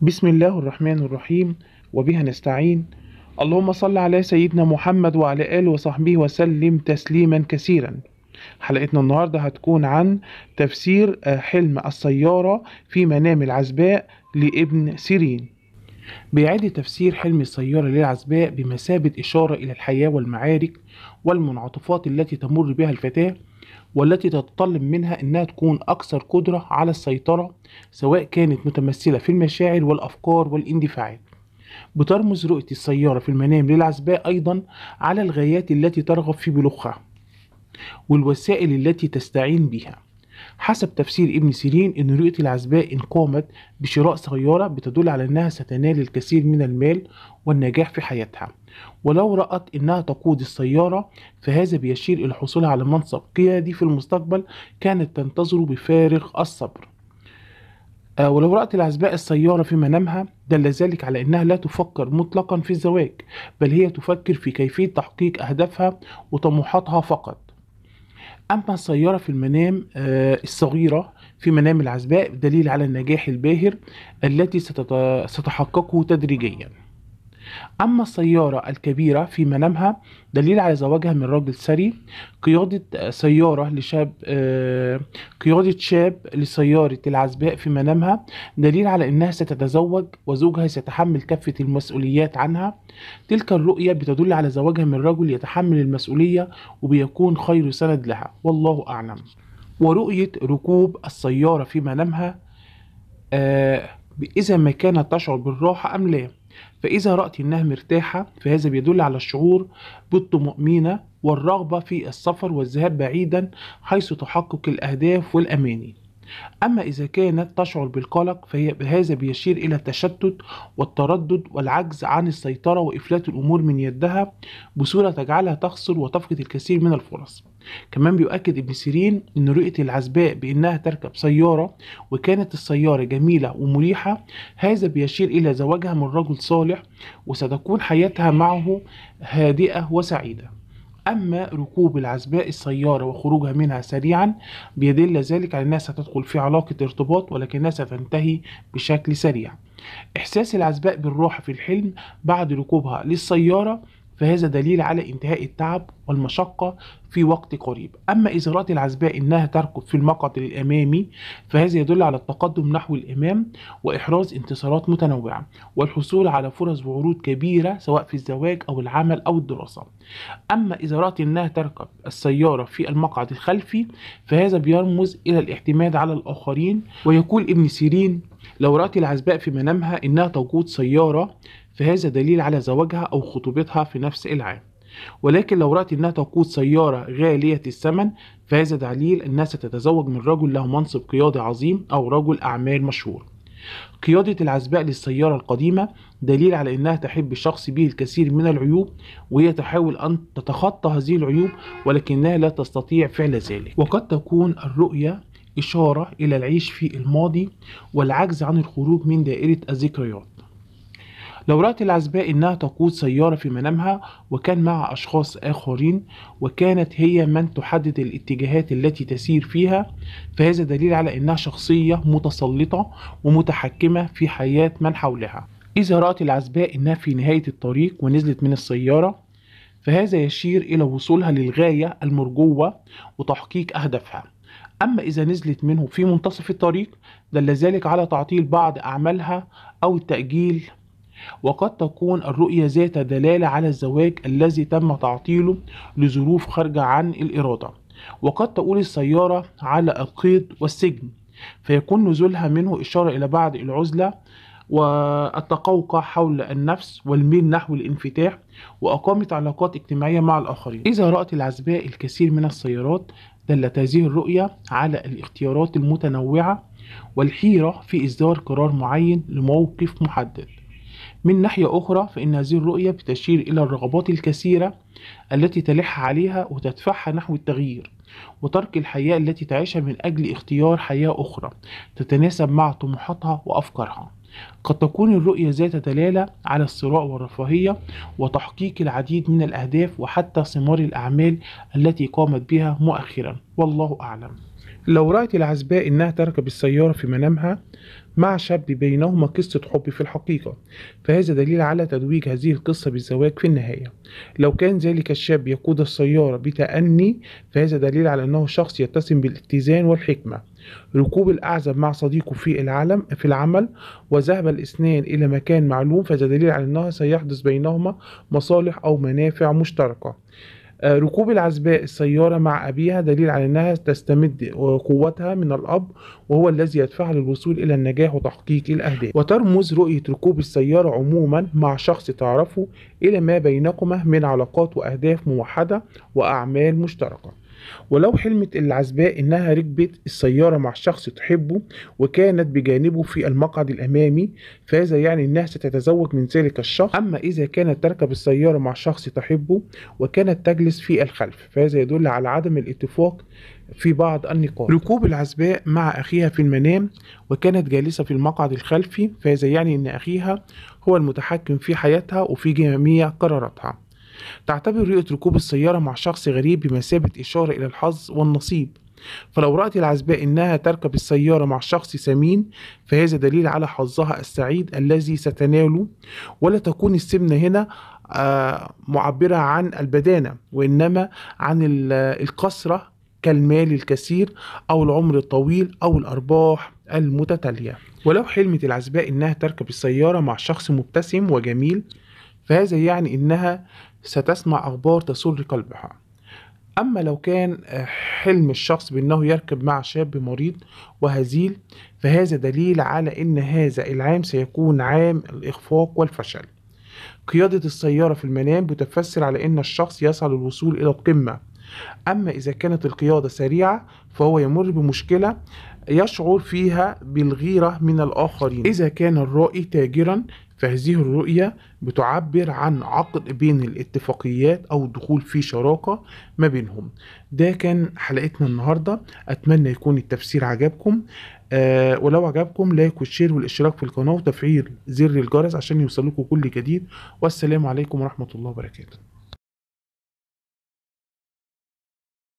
بسم الله الرحمن الرحيم وبها نستعين اللهم صل على سيدنا محمد وعلى آله وصحبه وسلم تسليما كثيرا حلقتنا النهاردة هتكون عن تفسير آه، حلم السيارة في منام العزباء لابن سيرين بيعاد تفسير حلم السيارة للعزباء بمثابة إشارة إلى الحياة والمعارك والمنعطفات التي تمر بها الفتاة والتي تتطلب منها أنها تكون أكثر قدرة على السيطرة سواء كانت متمثلة في المشاعر والأفكار والاندفاعات بترمز رؤية السيارة في المنام للعزباء أيضا على الغايات التي ترغب في بلوغها والوسائل التي تستعين بها حسب تفسير ابن سيرين أن رؤية العزباء إن قامت بشراء سيارة بتدل على أنها ستنال الكثير من المال والنجاح في حياتها ولو رأت إنها تقود السيارة فهذا بيشير إلى حصولها على منصب قيادي في المستقبل كانت تنتظره بفارغ الصبر آه، ولو رأت العزباء السيارة في منامها دل ذلك على أنها لا تفكر مطلقا في الزواج بل هي تفكر في كيفية تحقيق أهدافها وطموحاتها فقط أما السيارة في المنام آه، الصغيرة في منام العزباء دليل على النجاح الباهر التي ستتحققه تدريجيا أما السيارة الكبيرة في منامها دليل على زواجها من رجل ثري قيادة آه، سيارة لشاب آه، قيادة شاب لسيارة العزباء في منامها دليل على أنها ستتزوج وزوجها سيتحمل كافة المسؤوليات عنها تلك الرؤية بتدل على زواجها من رجل يتحمل المسؤولية وبيكون خير سند لها والله أعلم ورؤية ركوب السيارة في منامها آه، إذا ما كانت تشعر بالراحة أم لا فإذا رأت أنها مرتاحة فهذا بيدل على الشعور بالطمأنينة والرغبة في السفر والذهاب بعيدا حيث تحقق الأهداف والأماني أما إذا كانت تشعر بالقلق فهي هذا بيشير إلى التشتت والتردد والعجز عن السيطرة وإفلات الأمور من يدها بصورة تجعلها تخسر وتفقد الكثير من الفرص كمان بيؤكد ابن سيرين أن رؤية العزباء بأنها تركب سيارة وكانت السيارة جميلة ومريحة هذا بيشير إلى زواجها من رجل صالح وستكون حياتها معه هادئة وسعيدة أما ركوب العزباء السيارة وخروجها منها سريعا بيدل ذلك على أنها ستدخل في علاقة ارتباط ولكنها ستنتهي بشكل سريع إحساس العزباء بالراحة في الحلم بعد ركوبها للسيارة فهذا دليل على انتهاء التعب والمشقة في وقت قريب أما رأت العزباء إنها تركض في المقعد الأمامي فهذا يدل على التقدم نحو الأمام وإحراز انتصارات متنوعة والحصول على فرص وعروض كبيرة سواء في الزواج أو العمل أو الدراسة أما رأت إنها تركب السيارة في المقعد الخلفي فهذا بيرمز إلى الاعتماد على الآخرين ويقول ابن سيرين لو رأت العزباء في منامها إنها تقود سيارة فهذا دليل على زواجها أو خطوبتها في نفس العام ولكن لو رأت أنها تقود سيارة غالية الثمن فهذا دليل أنها ستتزوج من رجل له منصب قيادي عظيم أو رجل أعمال مشهور قيادة العزباء للسيارة القديمة دليل على أنها تحب الشخص به الكثير من العيوب وهي تحاول أن تتخطى هذه العيوب ولكنها لا تستطيع فعل ذلك وقد تكون الرؤية إشارة إلى العيش في الماضي والعجز عن الخروج من دائرة الذكريات لو رأت العزباء إنها تقود سيارة في منامها وكان مع أشخاص آخرين وكانت هي من تحدد الاتجاهات التي تسير فيها فهذا دليل على إنها شخصية متسلطة ومتحكمة في حياة من حولها إذا رأت العزباء إنها في نهاية الطريق ونزلت من السيارة فهذا يشير إلى وصولها للغاية المرجوة وتحقيق أهدافها أما إذا نزلت منه في منتصف الطريق دل ذلك على تعطيل بعض أعمالها أو التأجيل وقد تكون الرؤية ذات دلالة على الزواج الذي تم تعطيله لظروف خارجة عن الإرادة وقد تقول السيارة على القيد والسجن فيكون نزولها منه إشارة إلى بعد العزلة والتقوقع حول النفس والميل نحو الانفتاح وإقامة علاقات اجتماعية مع الآخرين إذا رأت العزباء الكثير من السيارات دلت هذه الرؤية على الاختيارات المتنوعة والحيرة في إصدار قرار معين لموقف محدد من ناحية أخرى فإن هذه الرؤية بتشير إلى الرغبات الكثيرة التي تلح عليها وتدفعها نحو التغيير وترك الحياة التي تعيشها من أجل اختيار حياة أخرى تتناسب مع طموحاتها وأفكارها قد تكون الرؤية ذات دلالة على الثراء والرفاهية وتحقيق العديد من الأهداف وحتى ثمار الأعمال التي قامت بها مؤخرا والله أعلم لو رأت العزباء إنها تركب السيارة في منامها مع شاب بينهما قصة حب في الحقيقة فهذا دليل على تدويج هذه القصة بالزواج في النهاية لو كان ذلك الشاب يقود السيارة بتأني فهذا دليل على أنه شخص يتسم بالاتزان والحكمة ركوب الأعزب مع صديقه في العالم في العمل وذهب الاثنان إلى مكان معلوم فهذا دليل على أنه سيحدث بينهما مصالح أو منافع مشتركة آه، ركوب العزباء السيارة مع أبيها دليل على أنها تستمد قوتها من الأب وهو الذي يدفعها للوصول إلى النجاح وتحقيق الأهداف وترمز رؤية ركوب السيارة عموما مع شخص تعرفه إلى ما بينكما من علاقات وأهداف موحدة وأعمال مشتركة ولو حلمت العزباء إنها ركبت السيارة مع شخص تحبه وكانت بجانبه في المقعد الأمامي فهذا يعني إنها ستتزوج من ذلك الشخص أما إذا كانت تركب السيارة مع شخص تحبه وكانت تجلس في الخلف فهذا يدل على عدم الاتفاق في بعض النقاط ركوب العزباء مع أخيها في المنام وكانت جالسة في المقعد الخلفي فهذا يعني إن أخيها هو المتحكم في حياتها وفي جميع قراراتها تعتبر رؤية ركوب السيارة مع شخص غريب بمثابة إشارة إلى الحظ والنصيب فلو رأت العزباء أنها تركب السيارة مع شخص سمين فهذا دليل على حظها السعيد الذي ستناله ولا تكون السمنة هنا آه، معبرة عن البدانة وإنما عن الكثرة كالمال الكثير أو العمر الطويل أو الأرباح المتتالية ولو حلمت العزباء أنها تركب السيارة مع شخص مبتسم وجميل فهذا يعني أنها ستسمع أخبار تسر قلبها أما لو كان آه، حلم الشخص بأنه يركب مع شاب مريض وهزيل فهذا دليل على أن هذا العام سيكون عام الإخفاق والفشل قيادة السيارة في المنام بتفسر على أن الشخص يصل للوصول إلى القمة أما إذا كانت القيادة سريعة فهو يمر بمشكلة يشعر فيها بالغيرة من الآخرين إذا كان الرائي تاجرا فهذه الرؤية بتعبر عن عقد بين الاتفاقيات أو الدخول في شراكة ما بينهم ده كان حلقتنا النهاردة أتمنى يكون التفسير عجبكم آه ولو عجبكم لايك والشير والاشتراك في القناة وتفعيل زر الجرس عشان يوصلكم كل جديد والسلام عليكم ورحمة الله وبركاته